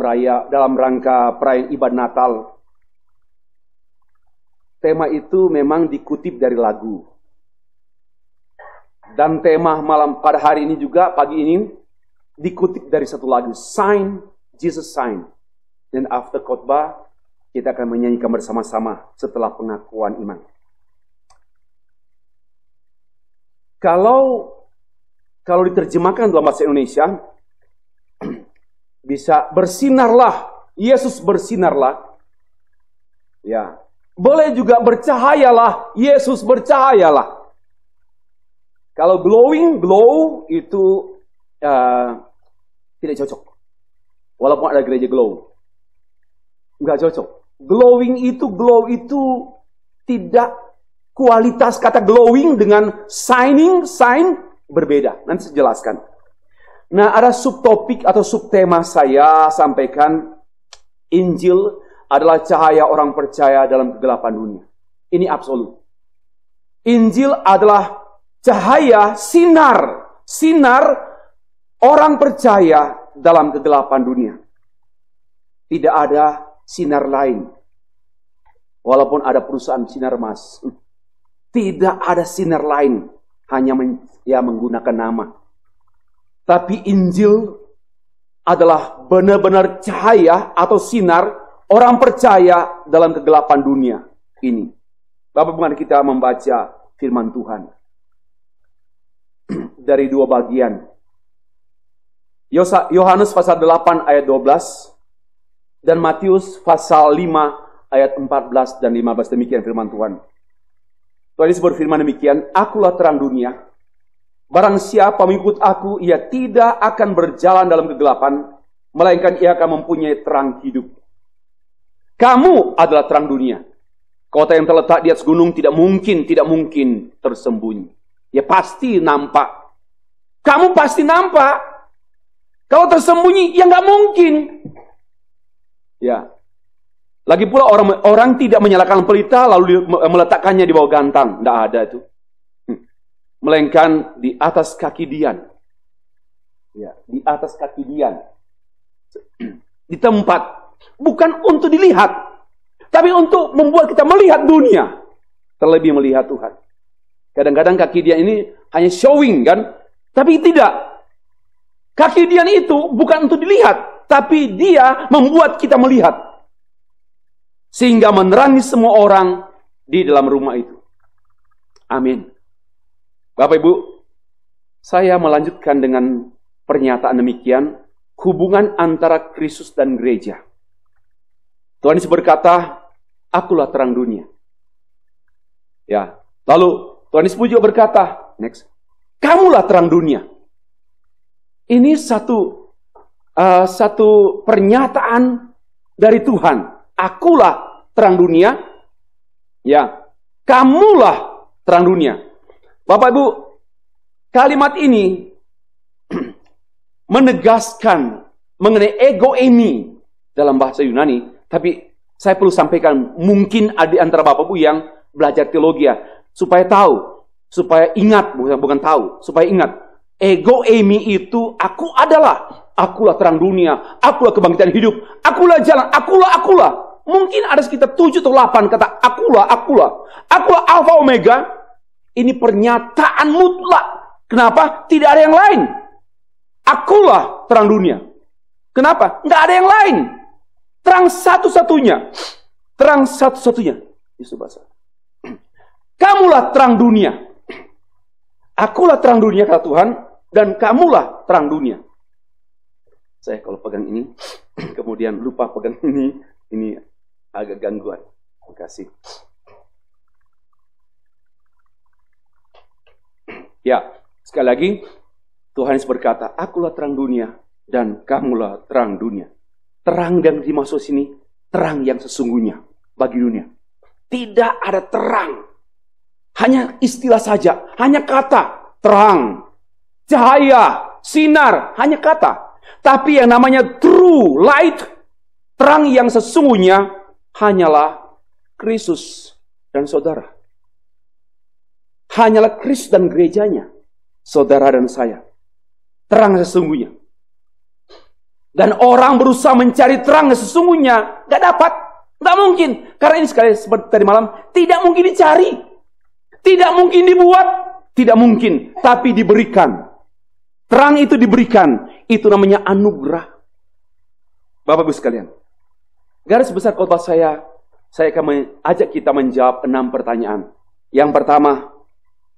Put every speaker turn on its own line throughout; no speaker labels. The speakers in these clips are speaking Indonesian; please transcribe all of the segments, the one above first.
raya dalam rangka perayaan ibadah Natal. Tema itu memang dikutip dari lagu. Dan tema malam pada hari ini juga pagi ini dikutip dari satu lagu Sign Jesus Sign. Dan after khotbah kita akan menyanyikan bersama-sama setelah pengakuan iman. Kalau kalau diterjemahkan dalam bahasa Indonesia, bisa bersinarlah. Yesus bersinarlah. Ya. Boleh juga bercahayalah. Yesus bercahayalah. Kalau glowing, glow itu uh, tidak cocok. Walaupun ada gereja glow. Nggak cocok. Glowing itu, glow itu tidak kualitas kata glowing dengan signing, sign berbeda. Nanti saya jelaskan. Nah, ada subtopik atau subtema saya sampaikan Injil adalah cahaya orang percaya dalam kegelapan dunia. Ini absolut. Injil adalah cahaya sinar, sinar orang percaya dalam kegelapan dunia. Tidak ada sinar lain. Walaupun ada perusahaan sinar emas tidak ada sinar lain hanya men, ya menggunakan nama tapi Injil adalah benar-benar cahaya atau sinar orang percaya dalam kegelapan dunia ini. Bapak bukan kita membaca firman Tuhan dari dua bagian. Yohanes pasal 8 ayat 12 dan Matius pasal 5 ayat 14 dan 15 demikian firman Tuhan. Tuhan Yesus berfirman demikian, Akulah terang dunia, Barang siapa mengikut aku, ia tidak akan berjalan dalam kegelapan, melainkan ia akan mempunyai terang hidup. Kamu adalah terang dunia. Kota yang terletak di atas gunung tidak mungkin, tidak mungkin tersembunyi. Ya pasti nampak. Kamu pasti nampak. Kalau tersembunyi, ya nggak mungkin. Ya. Lagi pula orang orang tidak menyalakan pelita lalu meletakkannya di bawah gantang. Nggak ada itu melainkan di atas kaki Dian. Ya, di atas kaki Dian. di tempat bukan untuk dilihat, tapi untuk membuat kita melihat dunia, terlebih melihat Tuhan. Kadang-kadang kaki Dian ini hanya showing kan, tapi tidak. Kaki Dian itu bukan untuk dilihat, tapi dia membuat kita melihat. Sehingga menerangi semua orang di dalam rumah itu. Amin. Bapak Ibu, saya melanjutkan dengan pernyataan demikian, hubungan antara Kristus dan gereja. Tuhan Yesus berkata, akulah terang dunia. Ya, lalu Tuhan Yesus juga berkata, next, kamulah terang dunia. Ini satu uh, satu pernyataan dari Tuhan. Akulah terang dunia. Ya, kamulah terang dunia. Bapak Ibu, kalimat ini menegaskan mengenai ego ini dalam bahasa Yunani, tapi saya perlu sampaikan mungkin ada antara Bapak Ibu yang belajar teologi ya, supaya tahu, supaya ingat bukan bukan tahu, supaya ingat. Ego emi itu aku adalah, akulah terang dunia, akulah kebangkitan hidup, akulah jalan, akulah akulah. Mungkin ada sekitar 7 atau 8 kata akulah, akulah. Akulah alfa omega, ini pernyataan mutlak. Kenapa? Tidak ada yang lain. Akulah terang dunia. Kenapa? Tidak ada yang lain. Terang satu-satunya. Terang satu-satunya. Yesus bahasa. Kamulah terang dunia. Akulah terang dunia, kata Tuhan. Dan kamulah terang dunia. Saya kalau pegang ini, kemudian lupa pegang ini, ini agak gangguan. Terima kasih. Ya, sekali lagi, Tuhan Yesus berkata, Akulah terang dunia dan kamulah terang dunia. Terang yang dimaksud sini, terang yang sesungguhnya bagi dunia. Tidak ada terang. Hanya istilah saja, hanya kata terang, cahaya, sinar, hanya kata. Tapi yang namanya true light, terang yang sesungguhnya hanyalah Kristus dan saudara. Hanyalah Kristus dan gerejanya, saudara dan saya. Terang sesungguhnya. Dan orang berusaha mencari terang sesungguhnya, gak dapat. Gak mungkin. Karena ini sekali seperti tadi malam, tidak mungkin dicari. Tidak mungkin dibuat. Tidak mungkin. Tapi diberikan. Terang itu diberikan. Itu namanya anugerah. Bapak-Ibu sekalian. Garis besar kotbah saya, saya akan ajak kita menjawab enam pertanyaan. Yang pertama,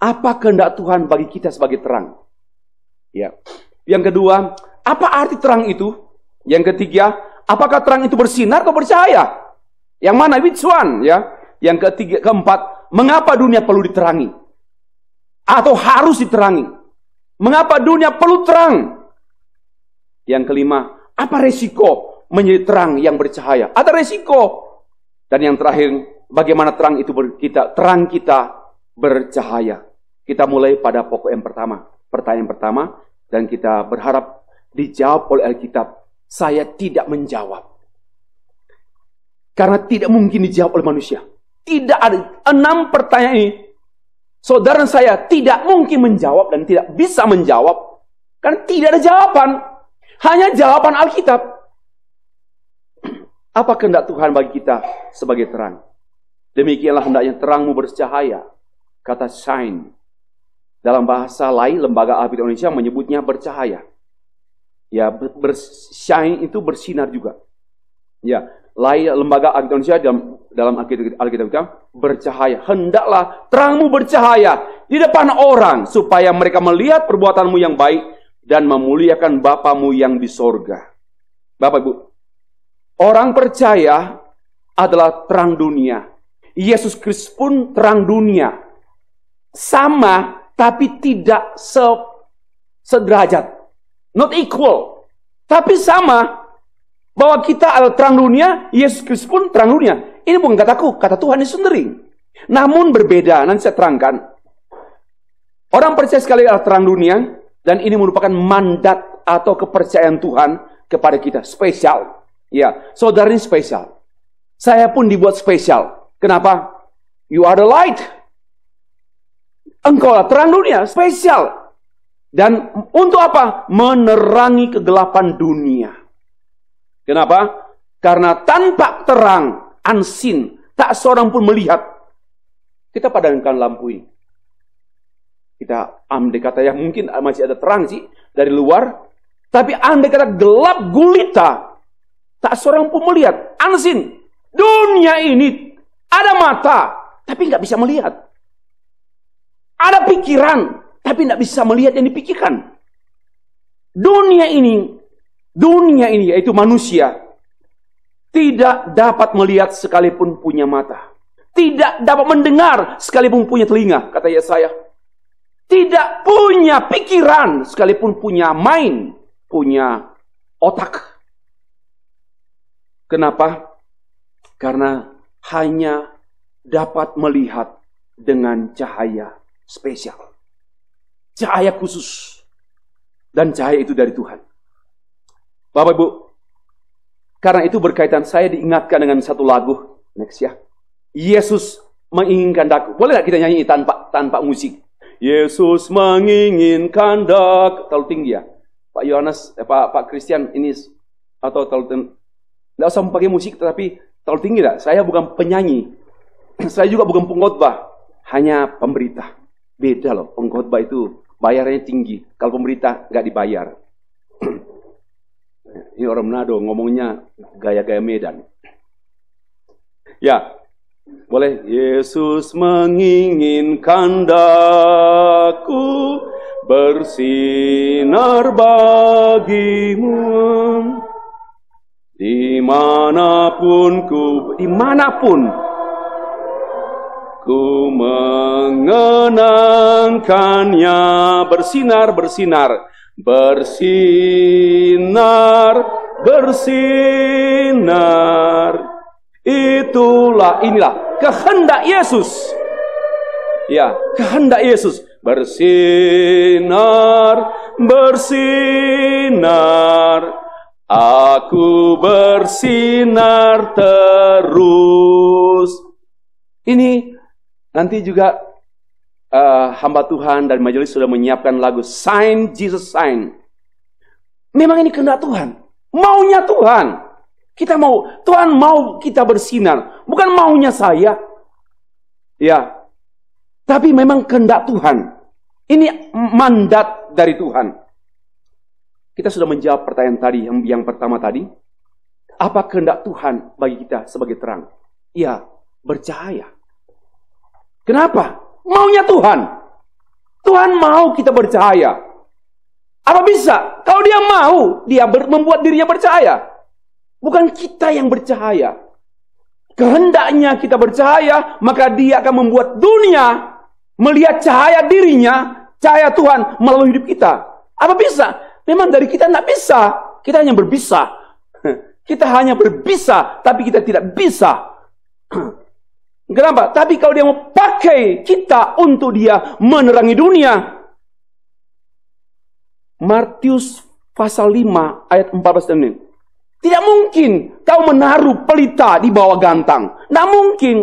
apa kehendak Tuhan bagi kita sebagai terang? Ya. Yang kedua, apa arti terang itu? Yang ketiga, apakah terang itu bersinar atau bercahaya? Yang mana which one ya? Yang ketiga, keempat, mengapa dunia perlu diterangi? Atau harus diterangi? Mengapa dunia perlu terang? Yang kelima, apa resiko menjadi terang yang bercahaya? Ada resiko. Dan yang terakhir, bagaimana terang itu kita terang kita bercahaya. Kita mulai pada pokok yang pertama, pertanyaan pertama, dan kita berharap dijawab oleh Alkitab. Saya tidak menjawab. Karena tidak mungkin dijawab oleh manusia. Tidak ada enam pertanyaan ini. Saudara saya tidak mungkin menjawab dan tidak bisa menjawab. Karena tidak ada jawaban. Hanya jawaban Alkitab. Apa kehendak Tuhan bagi kita sebagai terang? Demikianlah hendaknya terangmu bercahaya. Kata shine dalam bahasa lain, lembaga Alkitab Indonesia menyebutnya bercahaya. Ya, bershine itu bersinar juga. Ya, lain lembaga Alkitab Indonesia dalam dalam Alkitab kita bercahaya. Hendaklah terangmu bercahaya di depan orang supaya mereka melihat perbuatanmu yang baik dan memuliakan Bapamu yang di sorga. Bapak Ibu, orang percaya adalah terang dunia. Yesus Kristus pun terang dunia. Sama tapi tidak se sederajat. Not equal. Tapi sama. Bahwa kita adalah terang dunia, Yesus Kristus pun terang dunia. Ini bukan kataku, kata Tuhan itu sendiri. Namun berbeda, nanti saya terangkan. Orang percaya sekali adalah terang dunia, dan ini merupakan mandat atau kepercayaan Tuhan kepada kita. Spesial. Ya, saudari spesial. Saya pun dibuat spesial. Kenapa? You are the light. Engkaulah terang dunia, spesial. Dan untuk apa? Menerangi kegelapan dunia. Kenapa? Karena tanpa terang, ansin, tak seorang pun melihat. Kita padankan lampu ini. Kita ambil kata yang mungkin masih ada terang sih dari luar. Tapi ambil kata gelap gulita. Tak seorang pun melihat. Ansin. Dunia ini ada mata. Tapi nggak bisa melihat. Ada pikiran, tapi tidak bisa melihat yang dipikirkan. Dunia ini, dunia ini yaitu manusia, tidak dapat melihat sekalipun punya mata. Tidak dapat mendengar sekalipun punya telinga, kata Yesaya. Tidak punya pikiran sekalipun punya main, punya otak. Kenapa? Karena hanya dapat melihat dengan cahaya spesial. Cahaya khusus. Dan cahaya itu dari Tuhan. Bapak Ibu, karena itu berkaitan saya diingatkan dengan satu lagu. Next ya. Yesus menginginkan daku. Boleh gak kita nyanyi tanpa tanpa musik? Yesus menginginkan daku. Terlalu tinggi ya. Pak Yohanes, eh, Pak Pak Christian ini atau terlalu tidak usah pakai musik, tetapi terlalu tinggi lah. Saya bukan penyanyi, saya juga bukan pengkhotbah, hanya pemberita. Beda loh, pengkhotbah itu bayarnya tinggi. Kalau pemerintah nggak dibayar. Ini orang Manado ngomongnya gaya-gaya Medan. Ya, boleh. Yesus menginginkan daku bersinar bagimu dimanapun ku dimanapun Ku mengenangkannya bersinar, bersinar, bersinar, bersinar. Itulah inilah kehendak Yesus. Ya, kehendak Yesus bersinar, bersinar. Aku bersinar terus. Ini Nanti juga uh, hamba Tuhan dari majelis sudah menyiapkan lagu Sign Jesus Sign. Memang ini kehendak Tuhan. Maunya Tuhan. Kita mau, Tuhan mau kita bersinar. Bukan maunya saya. Ya. Tapi memang kehendak Tuhan. Ini mandat dari Tuhan. Kita sudah menjawab pertanyaan tadi, yang, yang pertama tadi. Apa kehendak Tuhan bagi kita sebagai terang? Ya, bercahaya. Kenapa? Maunya Tuhan. Tuhan mau kita bercahaya. Apa bisa? Kalau dia mau, dia membuat dirinya bercahaya. Bukan kita yang bercahaya. Kehendaknya kita bercahaya, maka dia akan membuat dunia melihat cahaya dirinya, cahaya Tuhan melalui hidup kita. Apa bisa? Memang dari kita tidak bisa. Kita hanya berbisa. Kita hanya berbisa, tapi kita tidak bisa. Kenapa? Tapi kalau dia mau pakai kita untuk dia menerangi dunia. Matius pasal 5 ayat 14 dan ini. Tidak mungkin kau menaruh pelita di bawah gantang. Tidak mungkin.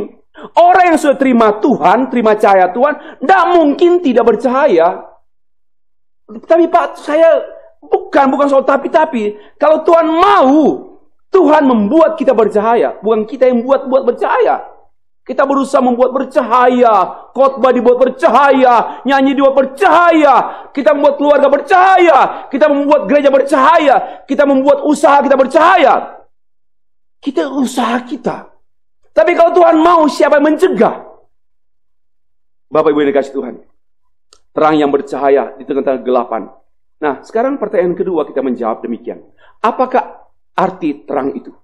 Orang yang sudah terima Tuhan, terima cahaya Tuhan, tidak mungkin tidak bercahaya. Tapi Pak, saya bukan, bukan soal tapi-tapi. Kalau Tuhan mau, Tuhan membuat kita bercahaya. Bukan kita yang buat-buat bercahaya. Kita berusaha membuat bercahaya, khotbah dibuat bercahaya, nyanyi dibuat bercahaya, kita membuat keluarga bercahaya, kita membuat gereja bercahaya, kita membuat usaha kita bercahaya. Kita usaha kita. Tapi kalau Tuhan mau, siapa yang mencegah? Bapak Ibu yang dikasih Tuhan. Terang yang bercahaya di tengah-tengah gelapan. Nah, sekarang pertanyaan kedua kita menjawab demikian. Apakah arti terang itu?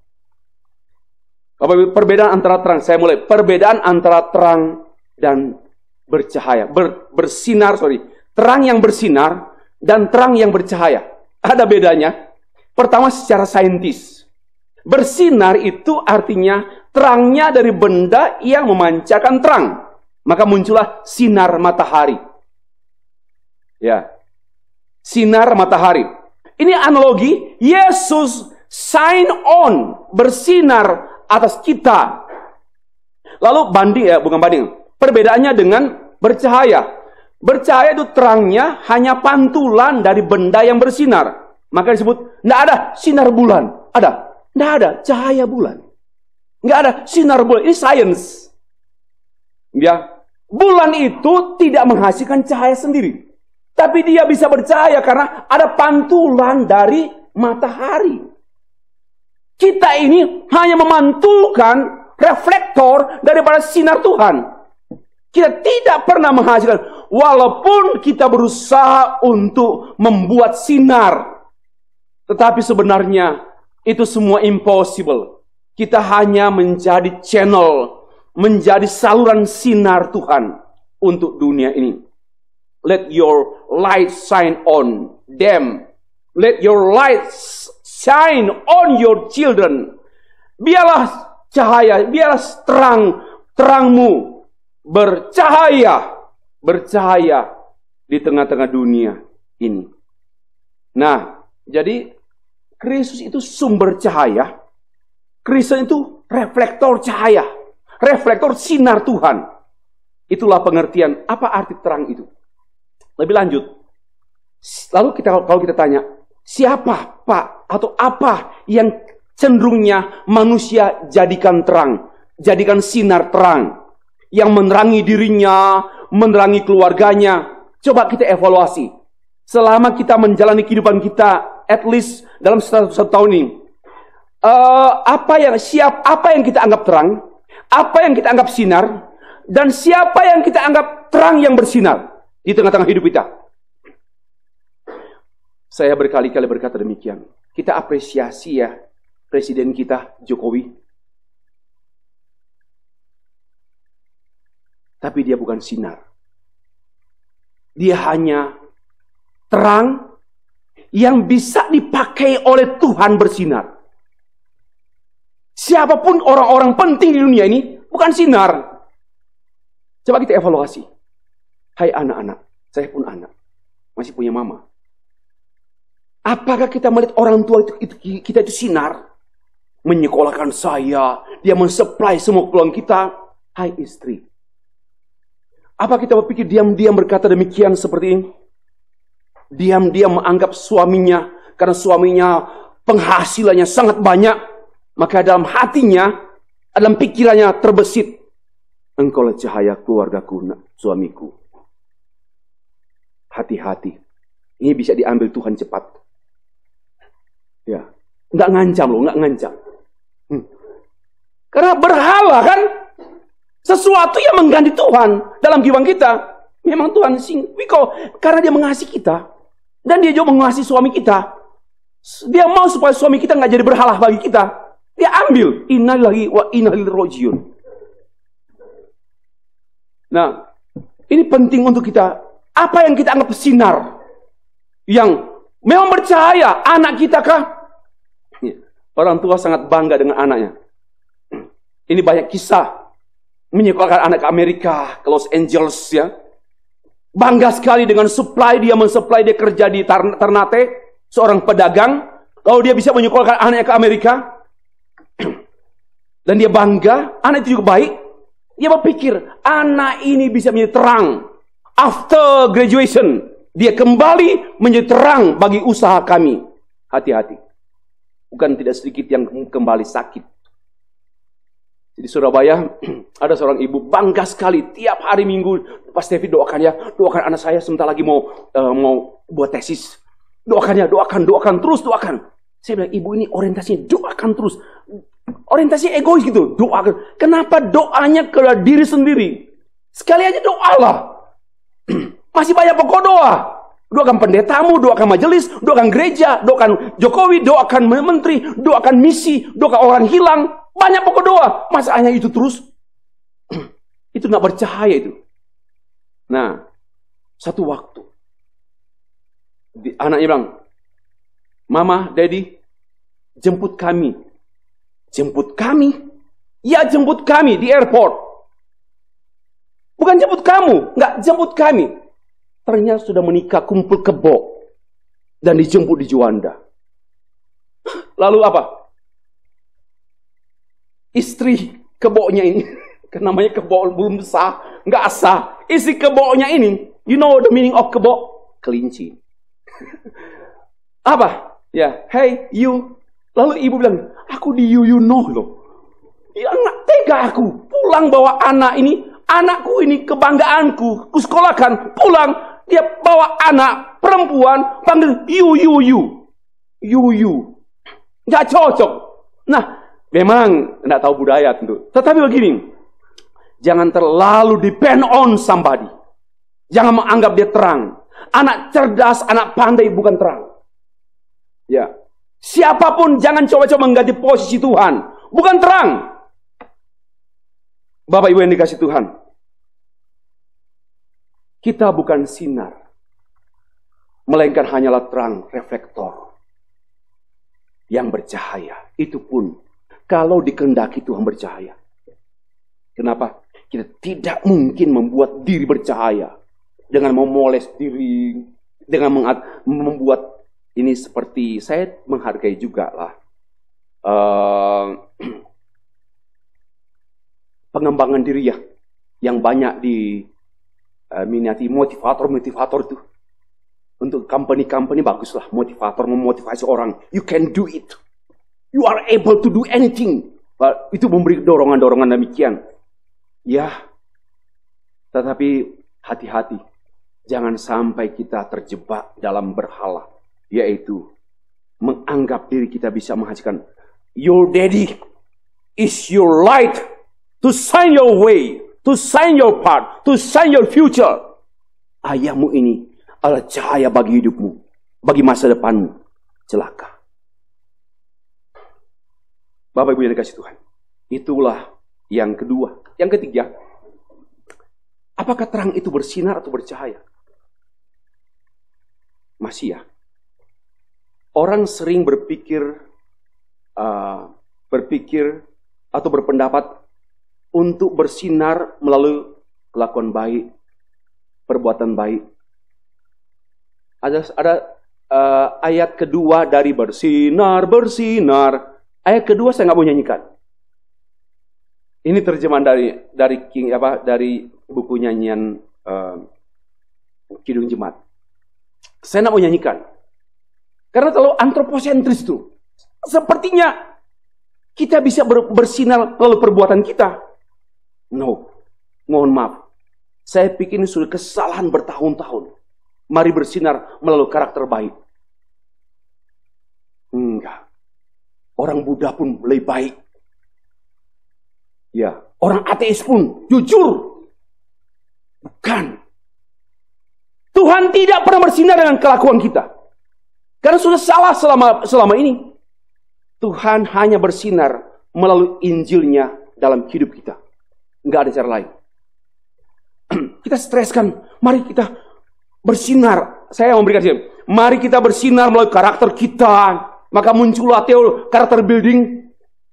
Ibu, perbedaan antara terang? Saya mulai. Perbedaan antara terang dan bercahaya. Ber, bersinar, sorry. Terang yang bersinar dan terang yang bercahaya. Ada bedanya. Pertama secara saintis. Bersinar itu artinya terangnya dari benda yang memancarkan terang. Maka muncullah sinar matahari. Ya. Sinar matahari. Ini analogi Yesus sign on, bersinar atas kita. Lalu banding ya, bukan banding. Perbedaannya dengan bercahaya. Bercahaya itu terangnya hanya pantulan dari benda yang bersinar. Maka disebut, tidak ada sinar bulan. Ada. Tidak ada cahaya bulan. tidak ada sinar bulan. Ini sains Ya. Bulan itu tidak menghasilkan cahaya sendiri. Tapi dia bisa bercahaya karena ada pantulan dari matahari. Kita ini hanya memantulkan reflektor daripada sinar Tuhan. Kita tidak pernah menghasilkan, walaupun kita berusaha untuk membuat sinar. Tetapi sebenarnya itu semua impossible. Kita hanya menjadi channel, menjadi saluran sinar Tuhan untuk dunia ini. Let your light shine on them. Let your lights Shine on your children. Biarlah cahaya, biarlah terang terangmu bercahaya, bercahaya di tengah-tengah dunia ini. Nah, jadi Kristus itu sumber cahaya. Kristus itu reflektor cahaya, reflektor sinar Tuhan. Itulah pengertian apa arti terang itu. Lebih lanjut, lalu kita kalau kita tanya, siapa Pak atau apa yang cenderungnya manusia jadikan terang, jadikan sinar terang yang menerangi dirinya, menerangi keluarganya. Coba kita evaluasi. Selama kita menjalani kehidupan kita, at least dalam satu, tahun ini, uh, apa yang siap, apa yang kita anggap terang, apa yang kita anggap sinar, dan siapa yang kita anggap terang yang bersinar di tengah-tengah hidup kita. Saya berkali-kali berkata demikian kita apresiasi ya Presiden kita Jokowi. Tapi dia bukan sinar. Dia hanya terang yang bisa dipakai oleh Tuhan bersinar. Siapapun orang-orang penting di dunia ini bukan sinar. Coba kita evaluasi. Hai anak-anak, saya pun anak. Masih punya mama, Apakah kita melihat orang tua itu, itu kita itu sinar? Menyekolahkan saya, dia mensuplai semua peluang kita. Hai istri. Apa kita berpikir diam-diam berkata demikian seperti ini? Diam-diam menganggap suaminya, karena suaminya penghasilannya sangat banyak, maka dalam hatinya, dalam pikirannya terbesit. Engkau lah cahaya keluargaku, suamiku. Hati-hati. Ini bisa diambil Tuhan cepat. Ya, nggak ngancam loh, nggak ngancam. Hmm. Karena berhala kan sesuatu yang mengganti Tuhan dalam jiwa kita. Memang Tuhan sing wiko karena dia mengasihi kita dan dia juga mengasihi suami kita. Dia mau supaya suami kita nggak jadi berhala bagi kita. Dia ambil lagi wa inal rojiun. Nah, ini penting untuk kita. Apa yang kita anggap sinar? Yang memang bercahaya anak kita kah? Orang tua sangat bangga dengan anaknya. Ini banyak kisah menyekolahkan anak ke Amerika, ke Los Angeles ya. Bangga sekali dengan supply dia mensupply dia kerja di Ternate, seorang pedagang, Kalau dia bisa menyekolahkan anaknya ke Amerika. Dan dia bangga, anak itu juga baik. Dia berpikir, anak ini bisa menjadi terang. After graduation, dia kembali menjadi terang bagi usaha kami. Hati-hati bukan tidak sedikit yang kembali sakit. Jadi Surabaya ada seorang ibu bangga sekali tiap hari Minggu Pas David doakan ya, doakan anak saya sebentar lagi mau uh, mau buat tesis. Doakan ya, doakan, doakan terus doakan. Saya bilang ibu ini orientasinya doakan terus. Orientasi egois gitu, doakan. Kenapa doanya ke diri sendiri? Sekali aja doalah. Masih banyak pokok doa. Doakan pendetamu, doakan majelis, doakan gereja, doakan Jokowi, doakan menteri, doakan misi, doakan orang hilang. Banyak pokok doa. Masa hanya itu terus? itu nggak bercahaya itu. Nah, satu waktu. Di, anaknya bilang, Mama, Daddy, jemput kami. Jemput kami? Ya, jemput kami di airport. Bukan jemput kamu, nggak jemput kami. Ternyata sudah menikah kumpul kebo dan dijemput di Juanda. Lalu apa? Istri keboknya ini, namanya kebo belum sah, nggak sah. Istri keboknya ini, you know the meaning of kebo? Kelinci. apa? Ya, yeah. hey you. Lalu ibu bilang, aku di you you know loh. Ya, tega aku pulang bawa anak ini, anakku ini kebanggaanku, kusekolahkan, pulang dia bawa anak perempuan panggil yu yu yu. Yu yu. Nggak cocok. Nah, memang nggak tahu budaya tentu. Tetapi begini, jangan terlalu depend on somebody. Jangan menganggap dia terang. Anak cerdas, anak pandai bukan terang. Ya. Siapapun jangan coba-coba mengganti posisi Tuhan. Bukan terang. Bapak Ibu yang dikasih Tuhan. Kita bukan sinar, melainkan hanyalah terang reflektor yang bercahaya. Itu pun kalau dikendaki Tuhan bercahaya. Kenapa? Kita tidak mungkin membuat diri bercahaya dengan memoles diri, dengan membuat ini seperti saya menghargai juga lah uh, pengembangan diri ya yang banyak di Eh, minati motivator motivator tuh untuk company-company baguslah motivator memotivasi orang you can do it you are able to do anything itu memberi dorongan-dorongan demikian ya tetapi hati-hati jangan sampai kita terjebak dalam berhala yaitu menganggap diri kita bisa menghasilkan your daddy is your light to sign your way to sign your part, to sign your future. Ayahmu ini adalah cahaya bagi hidupmu, bagi masa depanmu. Celaka. Bapak Ibu yang dikasih Tuhan. Itulah yang kedua. Yang ketiga, apakah terang itu bersinar atau bercahaya? Masih ya. Orang sering berpikir, uh, berpikir atau berpendapat untuk bersinar melalui kelakuan baik, perbuatan baik. Ada ada uh, ayat kedua dari bersinar bersinar. Ayat kedua saya nggak mau nyanyikan. Ini terjemahan dari dari King apa dari buku nyanyian uh, Kidung Jemaat. Saya nggak mau nyanyikan karena kalau antroposentris tuh. Sepertinya kita bisa bersinar melalui perbuatan kita. No. Mohon maaf. Saya pikir ini sudah kesalahan bertahun-tahun. Mari bersinar melalui karakter baik. Enggak. Orang Buddha pun lebih baik. Ya, orang ateis pun jujur. Bukan. Tuhan tidak pernah bersinar dengan kelakuan kita. Karena sudah salah selama selama ini. Tuhan hanya bersinar melalui Injilnya dalam hidup kita. Nggak ada cara lain. kita streskan. Mari kita bersinar. Saya memberikan sih. Mari kita bersinar melalui karakter kita. Maka muncullah teori karakter building.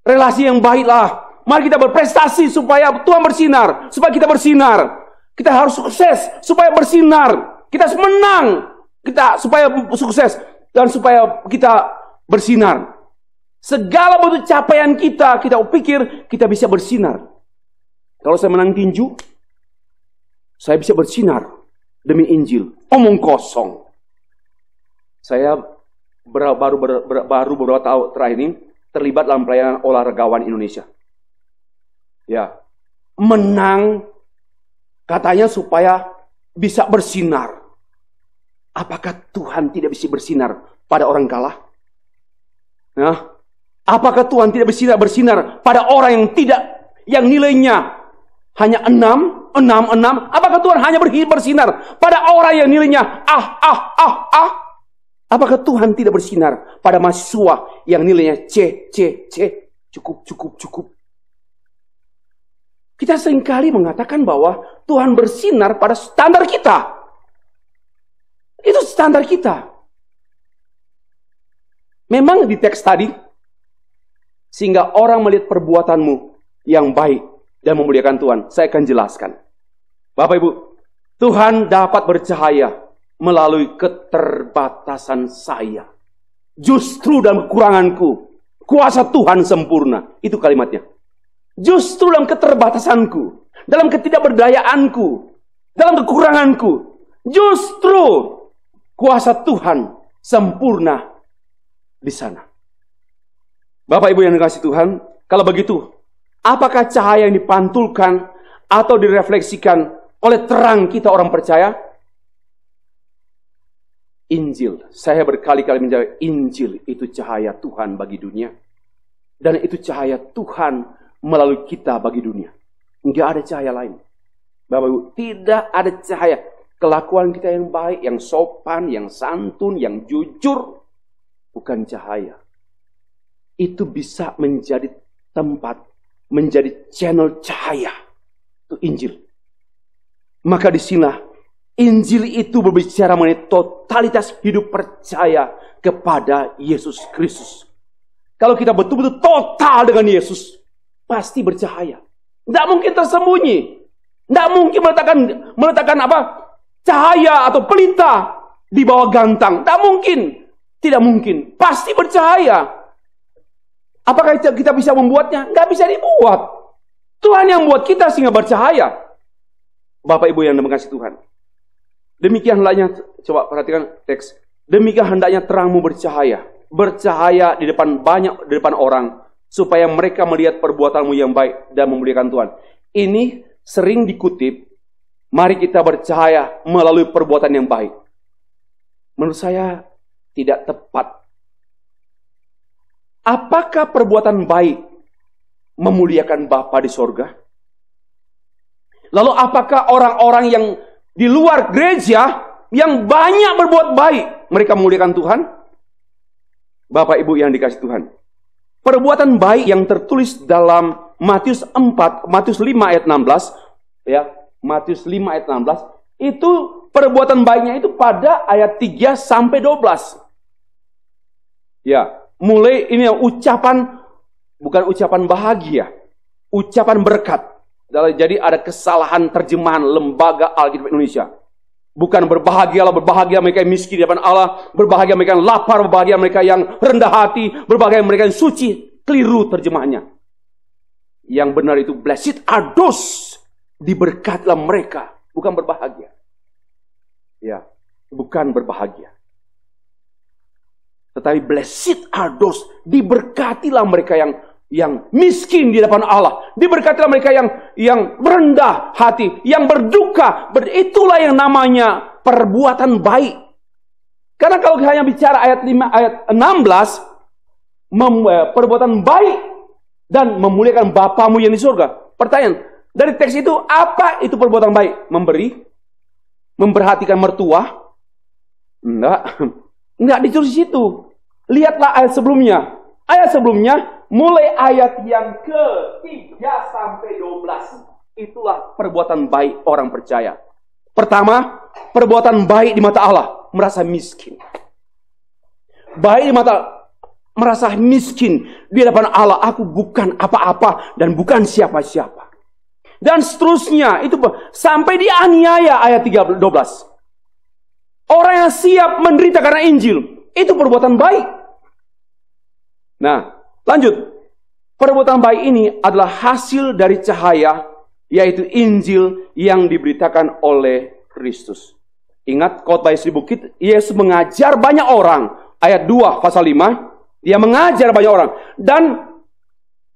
Relasi yang baiklah. Mari kita berprestasi supaya Tuhan bersinar. Supaya kita bersinar. Kita harus sukses supaya bersinar. Kita harus menang. Kita supaya sukses dan supaya kita bersinar. Segala bentuk capaian kita, kita pikir kita bisa bersinar. Kalau saya menang tinju, saya bisa bersinar demi Injil. Omong kosong. Saya ber, baru, ber, ber, baru beberapa tahun terakhir ini terlibat dalam pelayanan olahragawan Indonesia. Ya, menang katanya supaya bisa bersinar. Apakah Tuhan tidak bisa bersinar pada orang kalah? Nah, apakah Tuhan tidak bisa bersinar pada orang yang tidak yang nilainya hanya enam, enam, enam. Apakah Tuhan hanya bersinar pada orang yang nilainya ah, ah, ah, ah? Apakah Tuhan tidak bersinar pada mahasiswa yang nilainya C, C, C? Cukup, cukup, cukup. Kita seringkali mengatakan bahwa Tuhan bersinar pada standar kita. Itu standar kita. Memang di teks tadi, sehingga orang melihat perbuatanmu yang baik dan memuliakan Tuhan. Saya akan jelaskan. Bapak Ibu, Tuhan dapat bercahaya melalui keterbatasan saya. Justru dalam kekuranganku, kuasa Tuhan sempurna. Itu kalimatnya. Justru dalam keterbatasanku, dalam ketidakberdayaanku, dalam kekuranganku, justru kuasa Tuhan sempurna di sana. Bapak Ibu yang dikasih Tuhan, kalau begitu Apakah cahaya yang dipantulkan atau direfleksikan oleh terang kita orang percaya? Injil. Saya berkali-kali menjawab, Injil itu cahaya Tuhan bagi dunia. Dan itu cahaya Tuhan melalui kita bagi dunia. Enggak ada cahaya lain. Bapak Ibu, tidak ada cahaya. Kelakuan kita yang baik, yang sopan, yang santun, yang jujur, bukan cahaya. Itu bisa menjadi tempat menjadi channel cahaya. Itu Injil. Maka di sini Injil itu berbicara mengenai totalitas hidup percaya kepada Yesus Kristus. Kalau kita betul-betul total dengan Yesus, pasti bercahaya. Tidak mungkin tersembunyi. Tidak mungkin meletakkan, meletakkan apa cahaya atau pelita di bawah gantang. Tidak mungkin. Tidak mungkin. Pasti bercahaya. Apakah kita bisa membuatnya? Nggak bisa dibuat. Tuhan yang buat kita sehingga bercahaya. Bapak Ibu yang mengasihi Tuhan. Demikian hendaknya, coba perhatikan teks. Demikian hendaknya terangmu bercahaya. Bercahaya di depan banyak, di depan orang. Supaya mereka melihat perbuatanmu yang baik dan memuliakan Tuhan. Ini sering dikutip. Mari kita bercahaya melalui perbuatan yang baik. Menurut saya tidak tepat Apakah perbuatan baik memuliakan Bapa di sorga? Lalu apakah orang-orang yang di luar gereja yang banyak berbuat baik, mereka memuliakan Tuhan? Bapak Ibu yang dikasih Tuhan. Perbuatan baik yang tertulis dalam Matius 4, Matius 5 ayat 16, ya, Matius 5 ayat 16, itu perbuatan baiknya itu pada ayat 3 sampai 12. Ya, mulai ini yang ucapan bukan ucapan bahagia, ucapan berkat. Jadi ada kesalahan terjemahan lembaga Alkitab Indonesia. Bukan berbahagialah, berbahagia mereka yang miskin di hadapan Allah, berbahagia mereka yang lapar, berbahagia mereka yang rendah hati, berbahagia mereka yang suci. Keliru terjemahannya. Yang benar itu blessed are those diberkatlah mereka, bukan berbahagia. Ya, bukan berbahagia. Tetapi blessed are those, diberkatilah mereka yang yang miskin di hadapan Allah. Diberkatilah mereka yang yang rendah hati, yang berduka. Itulah yang namanya perbuatan baik. Karena kalau hanya bicara ayat 5 ayat 16 mem, eh, perbuatan baik dan memuliakan bapamu yang di surga. Pertanyaan, dari teks itu apa itu perbuatan baik? Memberi, memperhatikan mertua? Enggak. Enggak ditulis situ. Lihatlah ayat sebelumnya. Ayat sebelumnya mulai ayat yang ke-3 sampai 12. Itulah perbuatan baik orang percaya. Pertama, perbuatan baik di mata Allah merasa miskin. Baik di mata merasa miskin di hadapan Allah, aku bukan apa-apa dan bukan siapa-siapa. Dan seterusnya itu sampai dianiaya ayat 13 12. Orang yang siap menderita karena Injil, itu perbuatan baik. Nah, lanjut. Perbuatan baik ini adalah hasil dari cahaya, yaitu Injil yang diberitakan oleh Kristus. Ingat khotbah Yesus bukit, Yesus mengajar banyak orang. Ayat 2 pasal 5, dia mengajar banyak orang. Dan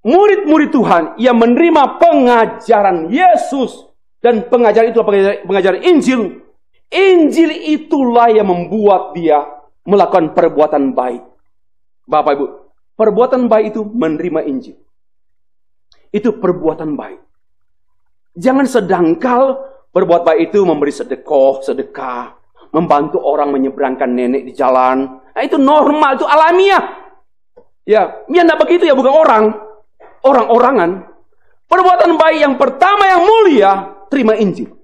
murid-murid Tuhan yang menerima pengajaran Yesus dan pengajaran itu pengajaran, pengajaran Injil Injil itulah yang membuat dia melakukan perbuatan baik. Bapak Ibu, perbuatan baik itu menerima Injil. Itu perbuatan baik. Jangan sedangkal berbuat baik itu memberi sedekah, sedekah, membantu orang menyeberangkan nenek di jalan. Nah, itu normal, itu alamiah. Ya, ya tidak begitu ya, bukan orang. Orang-orangan. Perbuatan baik yang pertama yang mulia, terima Injil.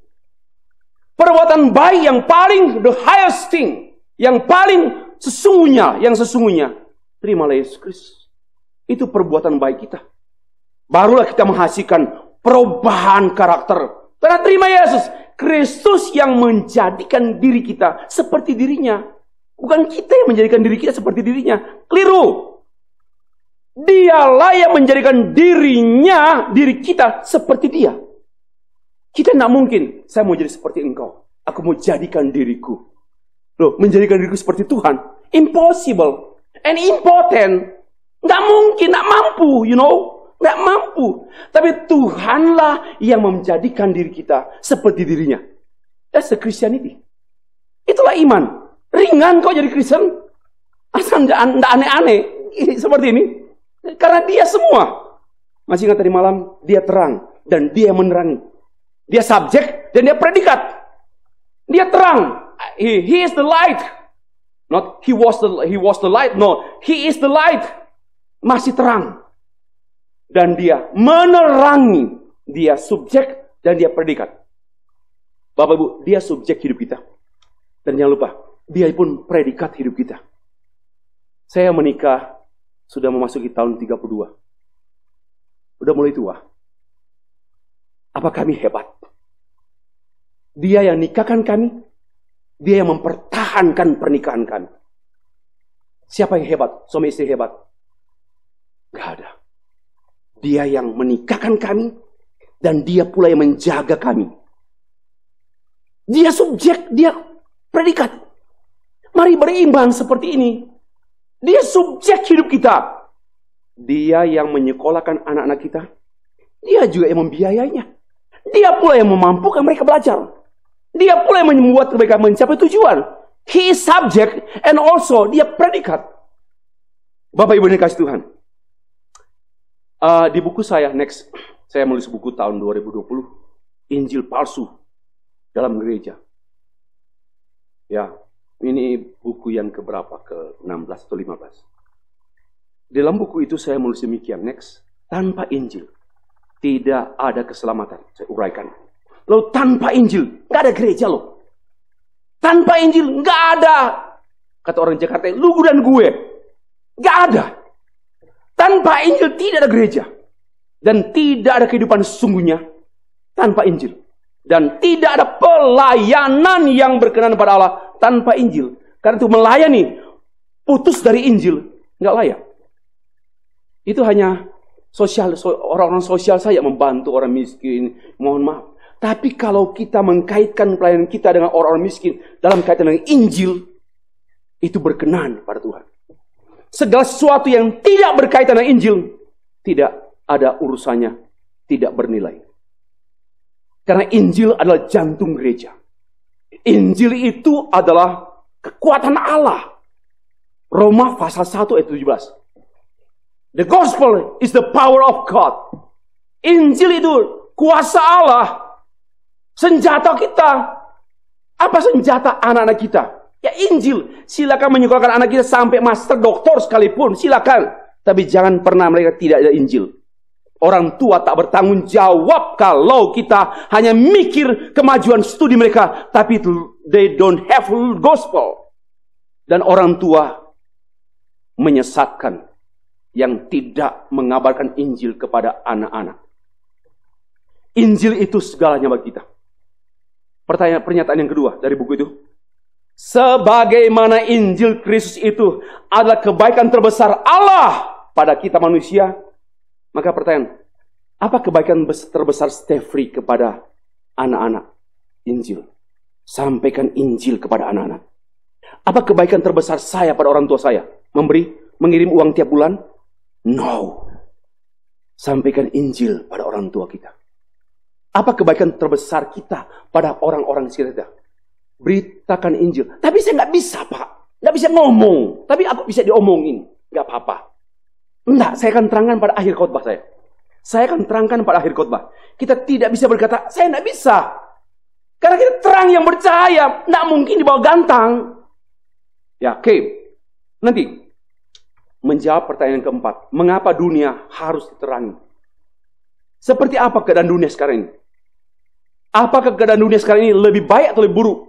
Perbuatan baik yang paling the highest thing, yang paling sesungguhnya, yang sesungguhnya. Terimalah Yesus Kristus. Itu perbuatan baik kita. Barulah kita menghasilkan perubahan karakter. Karena terima Yesus, Kristus yang menjadikan diri kita seperti dirinya. Bukan kita yang menjadikan diri kita seperti dirinya. Keliru. Dialah yang menjadikan dirinya, diri kita seperti dia. Kita tidak mungkin, saya mau jadi seperti engkau. Aku mau jadikan diriku. Loh, menjadikan diriku seperti Tuhan. Impossible. And impotent. Tidak mungkin, Tidak mampu, you know. Tidak mampu. Tapi Tuhanlah yang menjadikan diri kita seperti dirinya. That's the Christianity. Itulah iman. Ringan kau jadi Kristen. Asal tidak aneh-aneh. Seperti ini. Karena dia semua. Masih ingat tadi malam, dia terang. Dan dia menerangi. Dia subjek dan dia predikat. Dia terang. He, he is the light. Not he was the he was the light. No, he is the light. Masih terang. Dan dia menerangi. Dia subjek dan dia predikat. Bapak Ibu, dia subjek hidup kita. Dan jangan lupa, dia pun predikat hidup kita. Saya menikah sudah memasuki tahun 32. Udah mulai tua. Apa kami hebat? Dia yang nikahkan kami, dia yang mempertahankan pernikahan kami. Siapa yang hebat? Suami istri hebat? Gak ada. Dia yang menikahkan kami, dan dia pula yang menjaga kami. Dia subjek, dia predikat. Mari berimbang seperti ini. Dia subjek hidup kita. Dia yang menyekolahkan anak-anak kita. Dia juga yang membiayainya. Dia pula yang memampukan mereka belajar. Dia pula yang membuat mereka mencapai tujuan. He is subject and also dia predikat. Bapak Ibu dikasih Tuhan. Uh, di buku saya next, saya menulis buku tahun 2020, Injil palsu dalam gereja. Ya, ini buku yang keberapa? Ke 16 atau 15. Dalam buku itu saya menulis demikian. Next, tanpa Injil tidak ada keselamatan. Saya uraikan. Lalu tanpa Injil, nggak ada gereja loh. Tanpa Injil, nggak ada. Kata orang Jakarta, lu dan gue. Nggak ada. Tanpa Injil tidak ada gereja. Dan tidak ada kehidupan sesungguhnya tanpa Injil. Dan tidak ada pelayanan yang berkenan pada Allah tanpa Injil. Karena itu melayani putus dari Injil nggak layak. Itu hanya Sosial orang-orang sosial saya membantu orang miskin. Mohon maaf. Tapi kalau kita mengkaitkan pelayanan kita dengan orang-orang miskin dalam kaitan dengan Injil, itu berkenan pada Tuhan. Segala sesuatu yang tidak berkaitan dengan Injil tidak ada urusannya, tidak bernilai. Karena Injil adalah jantung gereja. Injil itu adalah kekuatan Allah. Roma pasal 1 ayat 17. The gospel is the power of God. Injil itu kuasa Allah. Senjata kita. Apa senjata anak-anak kita? Ya Injil. Silakan menyekolahkan anak kita sampai master doktor sekalipun. Silakan. Tapi jangan pernah mereka tidak ada Injil. Orang tua tak bertanggung jawab kalau kita hanya mikir kemajuan studi mereka, tapi they don't have gospel. Dan orang tua menyesatkan yang tidak mengabarkan Injil kepada anak-anak. Injil itu segalanya bagi kita. Pertanyaan pernyataan yang kedua dari buku itu. Sebagaimana Injil Kristus itu adalah kebaikan terbesar Allah pada kita manusia, maka pertanyaan, apa kebaikan terbesar Stefri kepada anak-anak? Injil. Sampaikan Injil kepada anak-anak. Apa kebaikan terbesar saya pada orang tua saya? Memberi, mengirim uang tiap bulan, No. Sampaikan Injil pada orang tua kita. Apa kebaikan terbesar kita pada orang-orang sekitar kita? Beritakan Injil. Tapi saya nggak bisa, Pak. Nggak bisa ngomong. Tapi aku bisa diomongin? Nggak apa-apa. Enggak, saya akan terangkan pada akhir khotbah saya. Saya akan terangkan pada akhir khotbah. Kita tidak bisa berkata, saya nggak bisa. Karena kita terang yang bercahaya. nggak mungkin dibawa gantang. Ya, oke. Okay. Nanti menjawab pertanyaan keempat. Mengapa dunia harus diterangi? Seperti apa keadaan dunia sekarang ini? Apakah keadaan dunia sekarang ini lebih baik atau lebih buruk?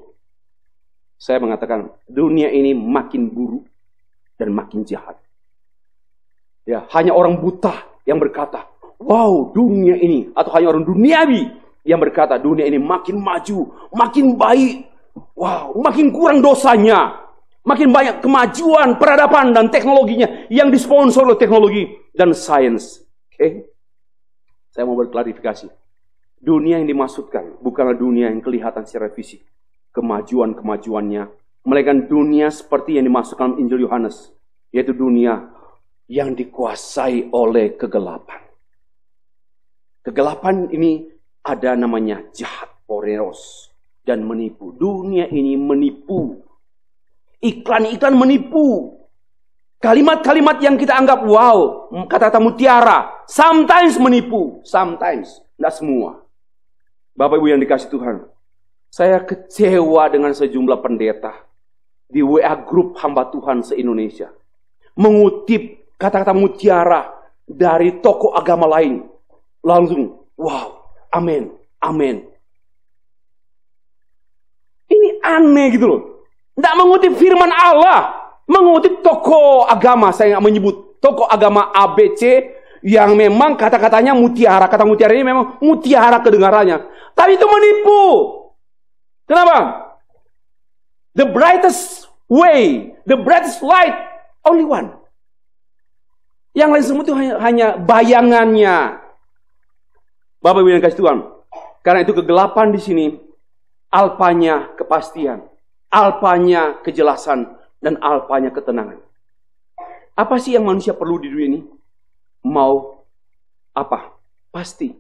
Saya mengatakan, dunia ini makin buruk dan makin jahat. Ya, hanya orang buta yang berkata, wow dunia ini, atau hanya orang duniawi yang berkata, dunia ini makin maju, makin baik, wow, makin kurang dosanya, Makin banyak kemajuan, peradaban, dan teknologinya yang disponsor oleh teknologi dan sains. Oke? Okay? Saya mau berklarifikasi. Dunia yang dimaksudkan bukanlah dunia yang kelihatan secara fisik. Kemajuan-kemajuannya. Melainkan dunia seperti yang dimasukkan Injil Yohanes. Yaitu dunia yang dikuasai oleh kegelapan. Kegelapan ini ada namanya jahat, poreros, dan menipu. Dunia ini menipu Iklan-iklan menipu. Kalimat-kalimat yang kita anggap wow, kata-kata mutiara, sometimes menipu, sometimes, tidak semua. Bapak Ibu yang dikasih Tuhan, saya kecewa dengan sejumlah pendeta di WA grup hamba Tuhan se-Indonesia. Mengutip kata-kata mutiara dari tokoh agama lain. Langsung, wow, amin, amin. Ini aneh gitu loh. Tidak mengutip firman Allah. Mengutip tokoh agama. Saya nggak menyebut. Tokoh agama ABC yang memang kata-katanya mutiara. Kata mutiara ini memang mutiara kedengarannya. Tapi itu menipu. Kenapa? The brightest way, the brightest light, only one. Yang lain semua itu hanya, hanya bayangannya. Bapak Ibu yang kasih Tuhan. Karena itu kegelapan di sini, alpanya kepastian. Alpanya kejelasan dan alpanya ketenangan. Apa sih yang manusia perlu di dunia ini? Mau apa? Pasti.